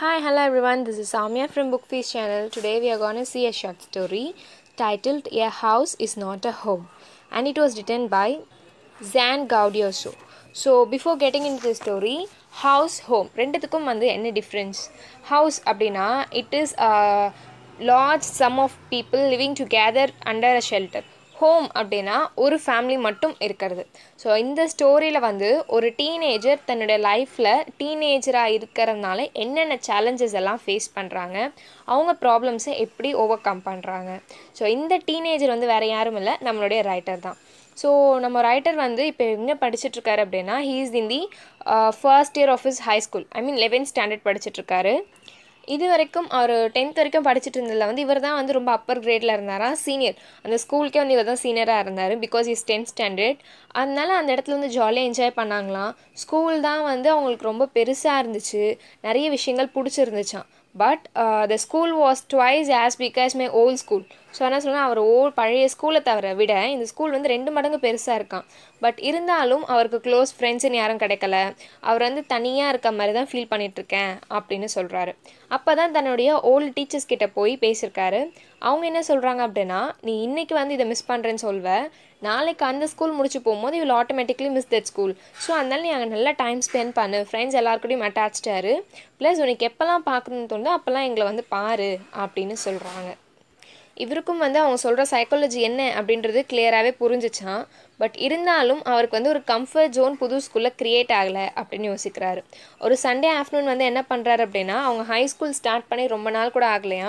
Hi, hello everyone. This is Samia from Bookfeast channel. Today we are going to see a short story titled A House is Not a Home and it was written by Zan Gaudioso. So, before getting into the story, house, home. Rendithukum mandi any difference. House abdina, it is a large sum of people living together under a shelter. Home அப்படின்னா ஒரு family மட்டும் இருக்கிறது so இந்த ஸ்டோரியில் வந்து ஒரு teenager தன்னுடைய லைஃப்பில் டீனேஜராக இருக்கிறதுனால என்னென்ன சேலஞ்சஸ் எல்லாம் ஃபேஸ் பண்ணுறாங்க அவங்க ப்ராப்ளம்ஸை எப்படி ஓவர் கம் பண்ணுறாங்க ஸோ இந்த டீனேஜர் வந்து வேறு யாரும் இல்லை நம்மளுடைய ரைட்டர் தான் ஸோ நம்ம ரைட்டர் வந்து இப்போ எங்கே படிச்சுட்ருக்காரு அப்படின்னா he is in the first year of his high school I mean eleventh standard படிச்சுட்ருக்காரு இது வரைக்கும் அவர் டென்த் வரைக்கும் படிச்சுட்டு இருந்ததில் வந்து இவர் தான் வந்து ரொம்ப அப்பர் கிரேடில் இருந்தாரா சீனியர் அந்த ஸ்கூலுக்கே வந்து இவர் தான் சீனியராக இருந்தார் பிகாஸ் இஸ் டென்த் ஸ்டாண்டர்ட் அதனால அந்த இடத்துல வந்து ஜாலியாக என்ஜாய் பண்ணாங்களாம் ஸ்கூல் தான் வந்து அவங்களுக்கு ரொம்ப பெருசாக இருந்துச்சு நிறைய விஷயங்கள் பிடிச்சிருந்துச்சான் but the school was twice as big my old school so என்ன சொன்னால் அவர் ஓல் பழைய ஸ்கூலை தவிர விட இந்த ஸ்கூல் வந்து ரெண்டு மடங்கு பெருசாக இருக்கான் பட் இருந்தாலும் அவருக்கு க்ளோஸ் ஃப்ரெண்ட்ஸுன்னு யாரும் கிடைக்கல அவர் வந்து தனியாக இருக்க மாதிரி தான் ஃபீல் பண்ணிகிட்ருக்கேன் அப்படின்னு சொல்கிறாரு அப்போ தான் தன்னுடைய ஓல்டு டீச்சர்ஸ் கிட்டே போய் பேசியிருக்காரு அவங்க என்ன சொல்கிறாங்க அப்படின்னா நீ இன்றைக்கி வந்து இதை மிஸ் பண்ணுறேன்னு சொல்வ நாளைக்கு அந்த ஸ்கூல் முடிச்சு போகும்போது இவள் automatically miss that school so அதனால நீ அங்கே நல்லா டைம் ஸ்பெண்ட் பண்ணு ஃப்ரெண்ட்ஸ் எல்லாருக்கூடையும் அட்டாச்சிட்டாரு ப்ளஸ் உனக்கு எப்போல்லாம் பார்க்கணும்னு தோணுதோ அப்போல்லாம் எங்களை வந்து பாரு அப்படின்னு சொல்கிறாங்க இவருக்கும் வந்து அவங்க சொல்கிற சைக்காலஜி என்ன அப்படின்றது கிளியராகவே புரிஞ்சிச்சான் பட் இருந்தாலும் அவருக்கு வந்து ஒரு கம்ஃபர்ட் ஜோன் புது ஸ்கூலில் க்ரியேட் ஆகலை அப்படின்னு யோசிக்கிறாரு ஒரு சண்டே ஆஃப்டர்நூன் வந்து என்ன பண்ணுறாரு அப்படின்னா அவங்க ஹை ஸ்கூல் ஸ்டார்ட் பண்ணி ரொம்ப நாள் கூட ஆகலையா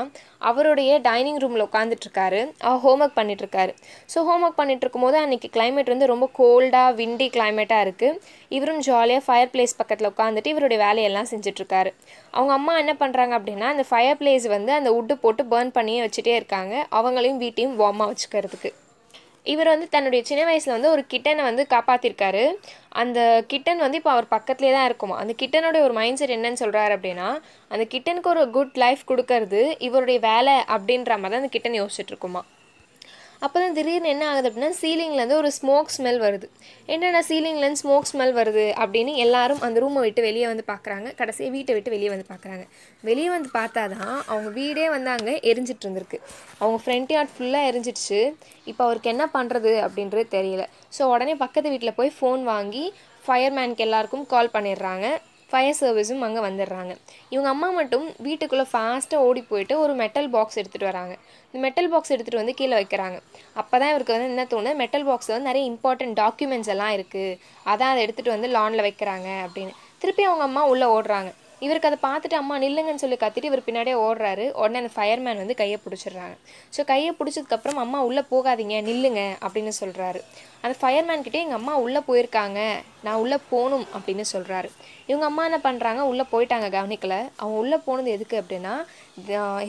அவருடைய டைனிங் ரூமில் உட்காந்துட்ருக்காரு அவர் ஹோம் ஒர்க் பண்ணிட்டுருக்காரு ஸோ ஹோம் ஒர்க் பண்ணிகிட்ருக்கும் போது அன்றைக்கி கிளைமேட் வந்து ரொம்ப கோல்டாக விண்டி கிளைமேட்டாக இருக்குது இவரும் ஜாலியாக ஃபயர் பிளேஸ் பக்கத்தில் உட்காந்துட்டு இவருடைய வேலையெல்லாம் செஞ்சிட்ருக்காரு அவங்க அம்மா என்ன பண்ணுறாங்க அப்படின்னா அந்த ஃபயர் பிளேஸ் வந்து அந்த உட்டு போட்டு பேர்ன் பண்ணியே வச்சுட்டே இருக்காங்க அவங்களையும் வீட்டையும் வார்மாக வச்சுக்கிறதுக்கு இவர் வந்து தன்னுடைய சின்ன வயசில் வந்து ஒரு கிட்டனை வந்து காப்பாற்றிருக்காரு அந்த கிட்டன் வந்து இப்போ அவர் பக்கத்துலேயே தான் இருக்குமா அந்த கிட்டனுடைய ஒரு மைண்ட் செட் என்னன்னு சொல்கிறாரு அப்படின்னா அந்த கிட்டனுக்கு ஒரு குட் லைஃப் கொடுக்கறது இவருடைய வேலை அப்படின்ற மாதிரி தான் அந்த கிட்டன் யோசிச்சுட்டு இருக்குமா அப்போ தான் திடீர்னு என்ன ஆகுது அப்படின்னா சீலிங்லேருந்து ஒரு ஸ்மோக் ஸ்மெல் வருது என்னென்ன சீலிங்லேருந்து ஸ்மோக் ஸ்மெல் வருது அப்படின்னு எல்லாரும் அந்த ரூமை விட்டு வெளியே வந்து பார்க்குறாங்க கடைசியாக வீட்டை விட்டு வெளியே வந்து பார்க்குறாங்க வெளியே வந்து பார்த்தா தான் அவங்க வீடே வந்து அங்கே எரிஞ்சிட்டு இருந்திருக்கு அவங்க ஃப்ரண்ட் யார்ட் ஃபுல்லாக எரிஞ்சிடுச்சு இப்போ அவருக்கு என்ன பண்ணுறது அப்படின்றது தெரியல ஸோ உடனே பக்கத்து வீட்டில் போய் ஃபோன் வாங்கி ஃபயர்மேனுக்கு எல்லாருக்கும் கால் பண்ணிடுறாங்க ஃபயர் சர்வீஸும் அங்கே வந்துடுறாங்க இவங்க அம்மா மட்டும் வீட்டுக்குள்ளே ஃபாஸ்ட்டாக ஓடி போயிட்டு ஒரு மெட்டல் பாக்ஸ் எடுத்துகிட்டு வராங்க இந்த மெட்டல் பாக்ஸ் எடுத்துகிட்டு வந்து கீழே வைக்கிறாங்க அப்போ தான் இவருக்கு வந்து என்ன தோணுது மெட்டல் பாக்ஸில் வந்து நிறைய இம்பார்ட்டன்ட் டாக்குமெண்ட்ஸ் எல்லாம் இருக்குது அதான் அதை எடுத்துகிட்டு வந்து லானில் வைக்கிறாங்க அப்படின்னு திருப்பி அவங்க அம்மா உள்ளே ஓடுறாங்க இவருக்கு அதை பார்த்துட்டு அம்மா நில்லுங்கன்னு சொல்லி கத்திட்டு இவர் பின்னாடியே ஓடுறாரு உடனே அந்த ஃபயர்மேன் வந்து கையை பிடிச்சிடுறாங்க ஸோ கையை பிடிச்சதுக்கப்புறம் அம்மா உள்ளே போகாதீங்க நில்லுங்க அப்படின்னு சொல்கிறாரு அந்த ஃபயர்மேன் கிட்டே எங்கள் அம்மா உள்ளே போயிருக்காங்க நான் உள்ளே போகணும் அப்படின்னு சொல்கிறாரு இவங்க அம்மா என்ன பண்ணுறாங்க உள்ளே போயிட்டாங்க கவனிக்கலை அவங்க உள்ளே போனது எதுக்கு அப்படின்னா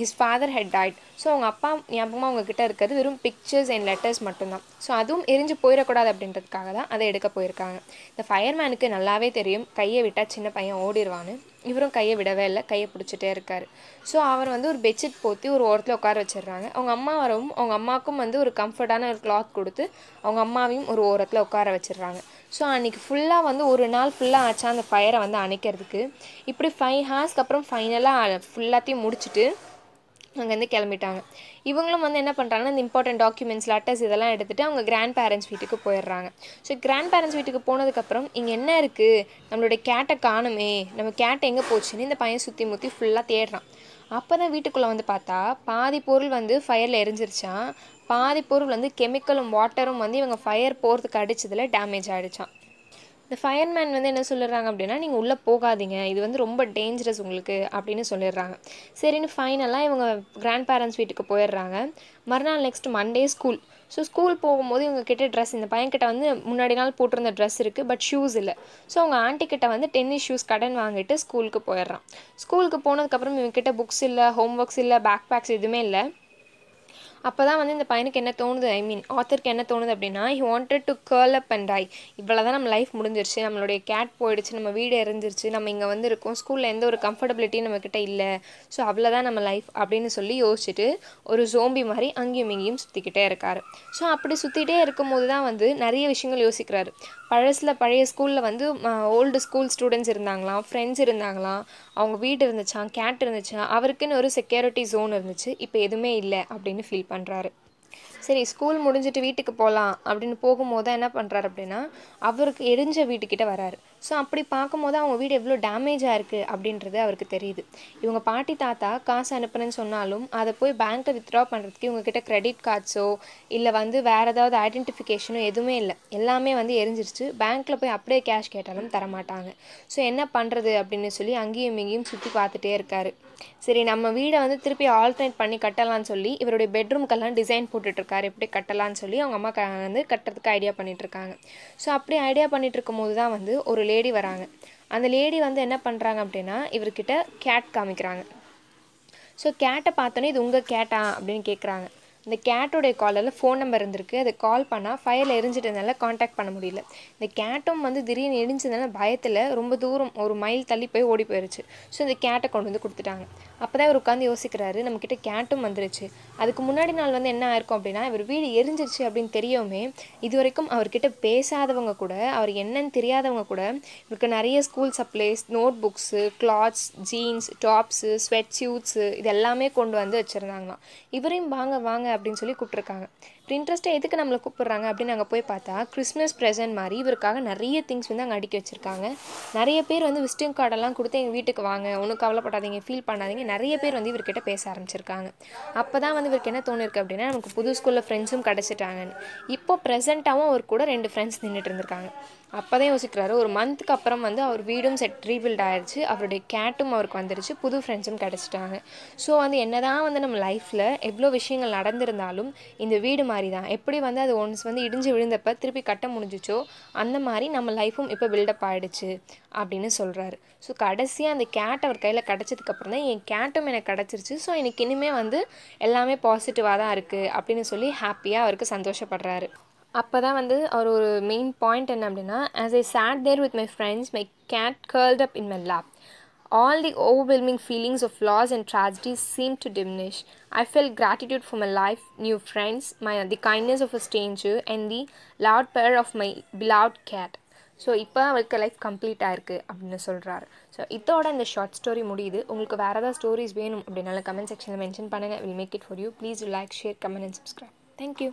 his father had died so அவங்க அப்பா ஞாபகமாக அவங்கக்கிட்ட இருக்கிறது வெறும் பிக்சர்ஸ் அண்ட் லெட்டர்ஸ் மட்டும்தான் ஸோ அதுவும் எரிஞ்சு போயிடக்கூடாது அப்படின்றதுக்காக தான் அதை எடுக்க போயிருக்காங்க இந்த ஃபயர்மேனுக்கு நல்லாவே தெரியும் கையை விட்டால் சின்ன பையன் ஓடிடுவான்னு இவரும் கையை விடவே இல்லை கையை பிடிச்சிட்டே இருக்கார் ஸோ அவர் வந்து ஒரு பெட்ஷீட் போற்றி ஒரு ஓரத்தில் உட்கார வச்சிடுறாங்க அவங்க அம்மா வரவும் அவங்க அம்மாவுக்கும் வந்து ஒரு கம்ஃபர்டான ஒரு கிளாத் கொடுத்து அவங்க அம்மாவையும் ஒரு ஓரத்தில் உட்கார வச்சிடுறாங்க ஸோ அன்றைக்கி ஃபுல்லாக வந்து ஒரு நாள் ஃபுல்லாக ஆச்சா அந்த ஃபயரை வந்து அணைக்கிறதுக்கு இப்படி ஃபைவ் ஹார்ஸ்க்கு அப்புறம் ஃபைனலாக ஃபுல்லாத்தையும் முடிச்சுட்டு அங்கேருந்து கிளம்பிட்டாங்க இவங்களும் வந்து என்ன பண்ணுறாங்கன்னா இந்த இம்பார்ட்டன்ட் டாக்குமெண்ட்ஸ் லெட்டர்ஸ் இதெல்லாம் எடுத்துகிட்டு அவங்க கிராண்ட் பேரண்ட்ஸ் வீட்டுக்கு போயிடுறாங்க ஸோ கிராண்ட் பேரண்ட்ஸ் வீட்டுக்கு போனதுக்கப்புறம் இங்கே என்ன இருக்குது நம்மளுடைய கேட்டை காணுமே நம்ம கேட்டை எங்கே போச்சுன்னு இந்த பையன் சுற்றி முற்றி ஃபுல்லாக தேடுறான் அப்போ தான் வீட்டுக்குள்ளே வந்து பார்த்தா பாதி பொருள் வந்து ஃபயரில் எரிஞ்சிருச்சான் பாதி பொருள் வந்து கெமிக்கலும் வாட்டரும் வந்து இவங்க ஃபயர் போகிறதுக்கு அடித்ததில் டேமேஜ் ஆகிடுச்சான் இந்த ஃபயர்மேன் வந்து என்ன சொல்லிடுறாங்க அப்படின்னா நீங்கள் உள்ளே போகாதீங்க இது வந்து ரொம்ப டேஞ்சரஸ் உங்களுக்கு அப்படின்னு சொல்லிடுறாங்க சரின்னு ஃபைனலாக இவங்க கிராண்ட் பேரண்ட்ஸ் வீட்டுக்கு போயிடுறாங்க மறுநாள் next Monday school so school போகும்போது இவங்க கிட்ட ட்ரெஸ் இந்த பையன்கிட்ட வந்து முன்னாடி நாள் போட்டிருந்த ட்ரெஸ் இருக்குது பட் ஷூஸ் இல்லை ஸோ அவங்க கிட்ட வந்து டென்னிஸ் ஷூஸ் கடன் வாங்கிட்டு ஸ்கூலுக்கு போயிடுறான் ஸ்கூலுக்கு போனதுக்கப்புறம் இவங்ககிட்ட புக்ஸ் இல்லை ஹோம் ஒர்க்ஸ் இல்லை பேக் பேக்ஸ் எதுவுமே இல்லை அப்போ தான் வந்து இந்த பையனுக்கு என்ன தோணுது ஐ மீன் ஆத்தருக்கு என்ன தோணுது அப்படின்னா he wanted to curl up and I இவ்வளோ தான் நம்ம லைஃப் முடிஞ்சிருச்சு நம்மளுடைய கேட் போயிடுச்சு நம்ம வீடு எரிஞ்சிருச்சு நம்ம இங்கே வந்து இருக்கோம் ஸ்கூலில் எந்த ஒரு கம்ஃபர்டபிலிட்டியும் நம்மக்கிட்ட இல்லை ஸோ அவ்வளோதான் நம்ம லைஃப் அப்படின்னு சொல்லி யோசிச்சுட்டு ஒரு ஜோம்பி மாதிரி அங்கேயும் இங்கேயும் சுற்றிக்கிட்டே இருக்கார் ஸோ அப்படி சுற்றிட்டே இருக்கும்போது தான் வந்து நிறைய விஷயங்கள் யோசிக்கிறாரு பழசில் பழைய ஸ்கூலில் வந்து ஓல்டு ஸ்கூல் ஸ்டூடெண்ட்ஸ் இருந்தாங்களாம் ஃப்ரெண்ட்ஸ் இருந்தாங்களாம் அவங்க வீடு இருந்துச்சான் கேட் இருந்துச்சான் அவருக்குன்னு ஒரு செக்யூரிட்டி ஜோன் இருந்துச்சு இப்போ எதுவுமே இல்லை அப்படின்னு ஃபீல் பண்ணுறாரு சரி ஸ்கூல் முடிஞ்சுட்டு வீட்டுக்கு போகலாம் அப்படின்னு போகும்போது தான் என்ன பண்ணுறாரு அப்படின்னா அவருக்கு எரிஞ்ச வீட்டுக்கிட்ட வராரு ஸோ அப்படி பார்க்கும்போது அவங்க வீடு எவ்வளோ டேமேஜ் ஆயிருக்கு அப்படின்றது அவருக்கு தெரியுது இவங்க பாட்டி தாத்தா காசு அனுப்புறேன்னு சொன்னாலும் அதை போய் பேங்க்கில் வித்ட்ரா பண்ணுறதுக்கு இவங்கக்கிட்ட கிரெடிட் கார்ட்ஸோ இல்லை வந்து வேறு ஏதாவது ஐடென்டிஃபிகேஷனோ எதுவுமே இல்லை எல்லாமே வந்து எரிஞ்சிருச்சு பேங்க்கில் போய் அப்படியே கேஷ் கேட்டாலும் தரமாட்டாங்க ஸோ என்ன பண்ணுறது அப்படின்னு சொல்லி அங்கேயும் இங்கேயும் சுற்றி பார்த்துட்டே இருக்காரு சரி நம்ம வீடை வந்து திருப்பி ஆல்டர்னேட் பண்ணி கட்டலான்னு சொல்லி இவருடைய பெட்ரூம்க்கெல்லாம் டிசைன் போட்டுட்ருக்காரு எப்படி கட்டலான்னு சொல்லி அவங்க அம்மா வந்து கட்டுறதுக்கு ஐடியா பண்ணிகிட்ருக்காங்க ஸோ அப்படி ஐடியா பண்ணிகிட்டு போது தான் வந்து ஒரு லேடி வராங்க அந்த லேடி வந்து என்ன பண்ணுறாங்க அப்படின்னா இவர்கிட்ட கேட் காமிக்கிறாங்க ஸோ கேட்டை பார்த்தோன்னே இது உங்கள் கேட்டா அப்படின்னு கேட்குறாங்க இந்த கேட்டோடைய காலரில் ஃபோன் நம்பர் இருந்திருக்கு அதை கால் பண்ணால் ஃபயரில் எரிஞ்சிட்டதுனால காண்டாக்ட் பண்ண முடியல இந்த கேட்டும் வந்து திடீர்னு எரிஞ்சதுனால பயத்தில் ரொம்ப தூரம் ஒரு மைல் தள்ளி போய் ஓடி போயிருச்சு ஸோ இந்த கேட்டை கொண்டு வந்து கொடுத்துட்டாங்க அப்போ தான் இவர் உட்காந்து யோசிக்கிறாரு நம்மக்கிட்ட கேட்டும் வந்துருச்சு அதுக்கு முன்னாடி நாள் வந்து என்ன ஆயிருக்கும் அப்படின்னா இவர் வீடு எரிஞ்சிருச்சு அப்படின்னு தெரியுமே இது வரைக்கும் அவர்கிட்ட பேசாதவங்க கூட அவர் என்னன்னு தெரியாதவங்க கூட இவருக்கு நிறைய school supplies notebooks clothes jeans tops sweatshirts இது எல்லாமே கொண்டு வந்து வச்சுருந்தாங்களாம் இவரையும் வாங்க வாங்க அப்படின்னு சொல்லி கூப்பிட்ருக்காங்க இன்ட்ரெஸ்ட்டாக எதுக்கு நம்மளை கூப்பிட்றாங்க அப்படின்னு நாங்கள் போய் பார்த்தா கிறிஸ்மஸ் ப்ரெசன்ட் மாதிரி இவருக்காக நிறைய திங்ஸ் வந்து அங்கே அடுக்கி வச்சுருக்காங்க நிறைய பேர் வந்து விசிட்டிங் கார்டெல்லாம் கொடுத்து எங்கள் வீட்டுக்கு வாங்க ஒன்றும் கவலைப்படாதீங்க ஃபீல் பண்ணாதீங்க நிறைய பேர் வந்து இவர்கிட்ட பேச ஆரம்பிச்சிருக்காங்க அப்போ தான் வந்து இவருக்கு என்ன தோணிருக்கு அப்படின்னா நமக்கு புது ஸ்கூலில் ஃப்ரெண்ட்ஸும் கிடச்சிட்டாங்கன்னு இப்போ ப்ரெசென்ட்டாகவும் அவர் கூட ரெண்டு ஃப்ரெண்ட்ஸ் நின்றுட்டு இருந்திருக்காங்க அப்போ தான் யோசிக்கிறாரு ஒரு மந்த்துக்கு அப்புறம் வந்து அவர் வீடும் செட் ரீபில்ட் ஆயிடுச்சு அவருடைய கேட்டும் அவருக்கு வந்துருச்சு புது ஃப்ரெண்ட்ஸும் கிடச்சிட்டாங்க ஸோ வந்து என்ன தான் வந்து நம்ம லைஃப்பில் எவ்வளோ விஷயங்கள் நடந்திருந்தாலும் இந்த வீடு மாதிரி மாதிரி தான் எப்படி வந்து அது ஒன்ஸ் வந்து இடிஞ்சு விழுந்தப்ப திருப்பி கட்ட முடிஞ்சிச்சோ அந்த மாதிரி நம்ம லைஃப்பும் இப்போ பில்டப் ஆகிடுச்சு அப்படின்னு சொல்கிறாரு ஸோ கடைசியாக அந்த கேட் அவர் கையில் கிடச்சதுக்கப்புறம் தான் என் கேட்டும் எனக்கு கிடச்சிருச்சு ஸோ எனக்கு இனிமேல் வந்து எல்லாமே பாசிட்டிவாக தான் இருக்குது அப்படின்னு சொல்லி ஹாப்பியாக அவருக்கு சந்தோஷப்படுறாரு அப்போ தான் வந்து அவர் ஒரு மெயின் பாயிண்ட் என்ன அப்படின்னா as I sat there with my friends my cat curled up in my lap All the overwhelming feelings of loss and tragedy seemed to diminish. I felt gratitude for my life, new friends, my, the kindness of a stranger, and the loud purr of my beloved cat. So இப்போ அவளுக்கு life complete ஆயிருக்கு அப்படின்னு சொல்கிறார் so இதோட இந்த short story முடியுது உங்களுக்கு வேறு ஏதாவது ஸ்டோரிஸ் வேணும் அப்படின்னாலும் கமெண்ட் செக்ஷனில் மென்ஷன் பண்ணுங்கள் will make it for you please like share comment and subscribe thank you